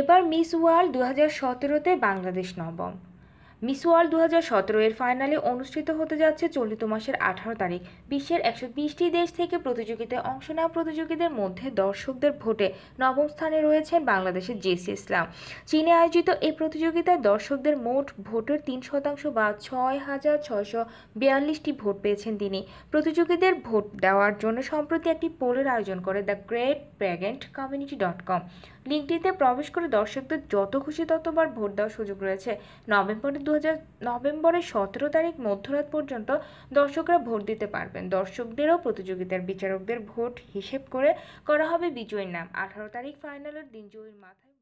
এবার miss world দু হাজার সতেরোতে বাংলাদেশ নবম মিস দু হাজার সতেরো এর ফাইনালে অনুষ্ঠিত হতে যাচ্ছে চলিত মাসের আঠারো তারিখ বিশ্বের একশো বিশটি দেশ থেকে প্রতিযোগিতায় অংশ নেওয়া প্রতিযোগীদের মধ্যে দর্শকদের ভোটে নবম স্থানে রয়েছেন বাংলাদেশের জেসি ইসলাম চীনে আয়োজিত এই প্রতিযোগিতায় দর্শকদের মোট ভোটের তিন শতাংশ বা ছয় হাজার ছয়শো বিয়াল্লিশটি ভোট পেয়েছেন তিনি প্রতিযোগীদের ভোট দেওয়ার জন্য সম্প্রতি একটি পোলের আয়োজন করে the great pageant community dot com লিঙ্কটিতে প্রবেশ করে দর্শকদের যত খুশি ততবার ভোট দেওয়ার সুযোগ রয়েছে নভেম্বরের দু নভেম্বরের সতেরো তারিখ মধ্যরাত পর্যন্ত দর্শকরা ভোট দিতে পারবেন দর্শকদেরও প্রতিযোগিতার বিচারকদের ভোট হিসেব করে করা হবে বিজয়ীর নাম আঠারো তারিখ ফাইনালের দিন জয়ীর মাথায়